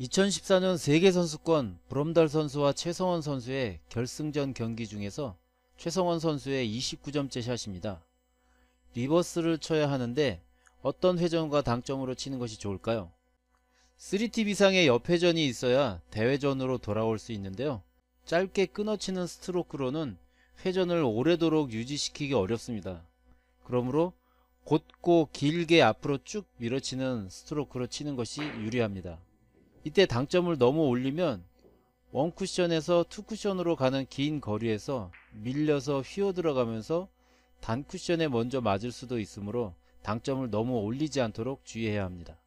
2014년 세계선수권 브럼달 선수와 최성원 선수의 결승전 경기 중에서 최성원 선수의 29점째 샷입니다. 리버스를 쳐야 하는데 어떤 회전과 당점으로 치는 것이 좋을까요? 3팁 이상의 옆회전이 있어야 대회전으로 돌아올 수 있는데요. 짧게 끊어치는 스트로크로는 회전을 오래도록 유지시키기 어렵습니다. 그러므로 곧고 길게 앞으로 쭉 밀어치는 스트로크로 치는 것이 유리합니다. 이때 당점을 너무 올리면 원쿠션에서 투쿠션으로 가는 긴 거리에서 밀려서 휘어 들어가면서 단쿠션에 먼저 맞을 수도 있으므로 당점을 너무 올리지 않도록 주의해야 합니다.